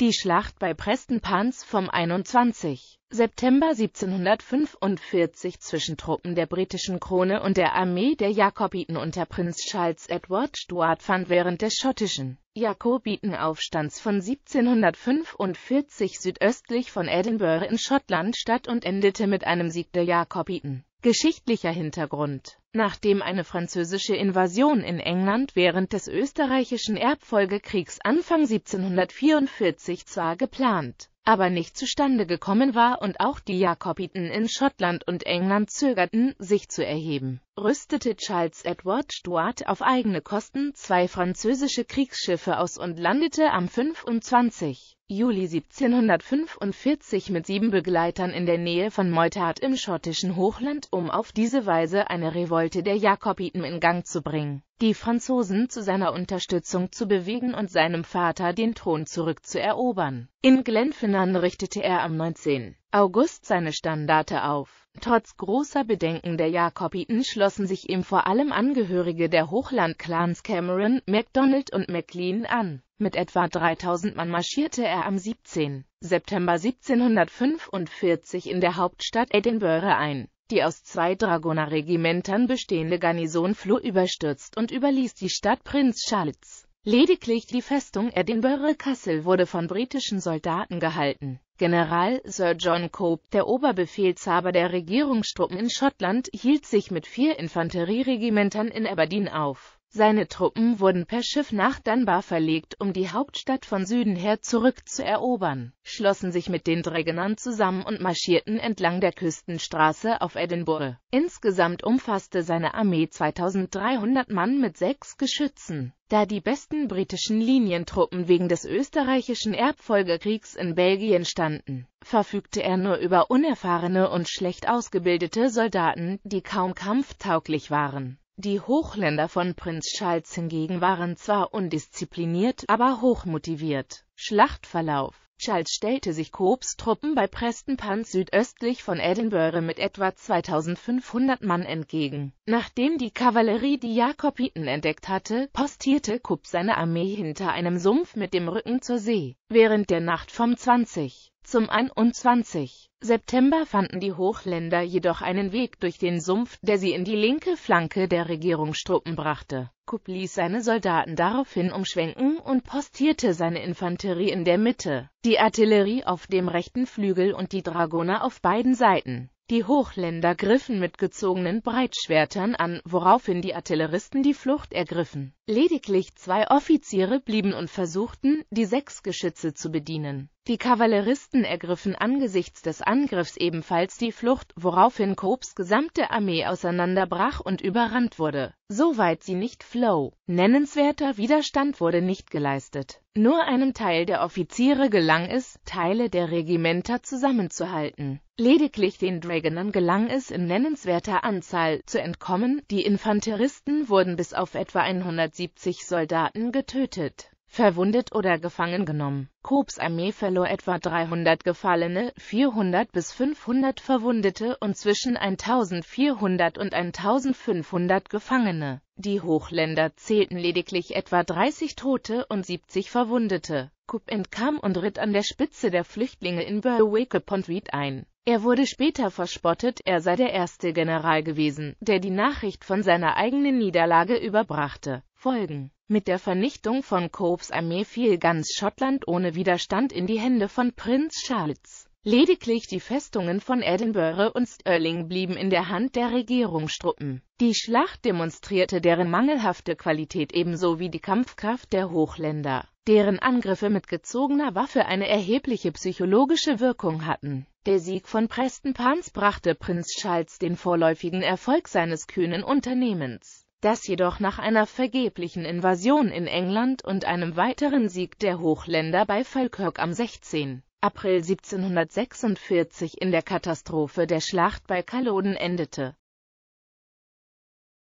Die Schlacht bei Preston Pans vom 21. September 1745 zwischen Truppen der britischen Krone und der Armee der Jakobiten unter Prinz Charles Edward Stuart fand während des schottischen Jakobitenaufstands von 1745 südöstlich von Edinburgh in Schottland statt und endete mit einem Sieg der Jakobiten. Geschichtlicher Hintergrund Nachdem eine französische Invasion in England während des österreichischen Erbfolgekriegs Anfang 1744 zwar geplant, aber nicht zustande gekommen war und auch die Jakobiten in Schottland und England zögerten, sich zu erheben, rüstete Charles Edward Stuart auf eigene Kosten zwei französische Kriegsschiffe aus und landete am 25. Juli 1745 mit sieben Begleitern in der Nähe von Meutart im schottischen Hochland, um auf diese Weise eine Revolte der Jakobiten in Gang zu bringen, die Franzosen zu seiner Unterstützung zu bewegen und seinem Vater den Thron zurückzuerobern. In Glenfinnan richtete er am 19. August seine Standarte auf. Trotz großer Bedenken der Jakobiten schlossen sich ihm vor allem Angehörige der Hochland-Clans Cameron, MacDonald und MacLean an mit etwa 3000 Mann marschierte er am 17. September 1745 in der Hauptstadt Edinburgh ein. Die aus zwei Dragonerregimentern bestehende Garnison floh überstürzt und überließ die Stadt Prinz Charles. Lediglich die Festung Edinburgh-Kassel wurde von britischen Soldaten gehalten. General Sir John Cope, der Oberbefehlshaber der Regierungstruppen in Schottland, hielt sich mit vier Infanterieregimentern in Aberdeen auf. Seine Truppen wurden per Schiff nach Dunbar verlegt, um die Hauptstadt von Süden her zurückzuerobern, schlossen sich mit den Dregenern zusammen und marschierten entlang der Küstenstraße auf Edinburgh. Insgesamt umfasste seine Armee 2300 Mann mit sechs Geschützen. Da die besten britischen Linientruppen wegen des österreichischen Erbfolgekriegs in Belgien standen, verfügte er nur über unerfahrene und schlecht ausgebildete Soldaten, die kaum kampftauglich waren. Die Hochländer von Prinz Charles hingegen waren zwar undiszipliniert, aber hochmotiviert. Schlachtverlauf Charles stellte sich Coops Truppen bei Preston Pans südöstlich von Edinburgh mit etwa 2500 Mann entgegen. Nachdem die Kavallerie die Jakobiten entdeckt hatte, postierte Coop seine Armee hinter einem Sumpf mit dem Rücken zur See. Während der Nacht vom 20 zum 21. September fanden die Hochländer jedoch einen Weg durch den Sumpf, der sie in die linke Flanke der Regierungstruppen brachte. Kupp ließ seine Soldaten daraufhin umschwenken und postierte seine Infanterie in der Mitte, die Artillerie auf dem rechten Flügel und die Dragoner auf beiden Seiten. Die Hochländer griffen mit gezogenen Breitschwertern an, woraufhin die Artilleristen die Flucht ergriffen. Lediglich zwei Offiziere blieben und versuchten, die sechs Geschütze zu bedienen. Die Kavalleristen ergriffen angesichts des Angriffs ebenfalls die Flucht, woraufhin Kobs gesamte Armee auseinanderbrach und überrannt wurde, soweit sie nicht flow. Nennenswerter Widerstand wurde nicht geleistet. Nur einem Teil der Offiziere gelang es, Teile der Regimenter zusammenzuhalten. Lediglich den Dragonern gelang es in nennenswerter Anzahl zu entkommen, die Infanteristen wurden bis auf etwa 170 Soldaten getötet, verwundet oder gefangen genommen. Kobs Armee verlor etwa 300 Gefallene, 400 bis 500 Verwundete und zwischen 1400 und 1500 Gefangene. Die Hochländer zählten lediglich etwa 30 Tote und 70 Verwundete. Coop entkam und ritt an der Spitze der Flüchtlinge in Berwick upon Tweed ein. Er wurde später verspottet, er sei der erste General gewesen, der die Nachricht von seiner eigenen Niederlage überbrachte. Folgen Mit der Vernichtung von Coops Armee fiel ganz Schottland ohne Widerstand in die Hände von Prinz Charles. Lediglich die Festungen von Edinburgh und Stirling blieben in der Hand der Regierungstruppen. Die Schlacht demonstrierte deren mangelhafte Qualität ebenso wie die Kampfkraft der Hochländer, deren Angriffe mit gezogener Waffe eine erhebliche psychologische Wirkung hatten. Der Sieg von Preston Pans brachte Prinz Charles den vorläufigen Erfolg seines kühnen Unternehmens, das jedoch nach einer vergeblichen Invasion in England und einem weiteren Sieg der Hochländer bei Falkirk am 16. April 1746 in der Katastrophe der Schlacht bei Kaloden endete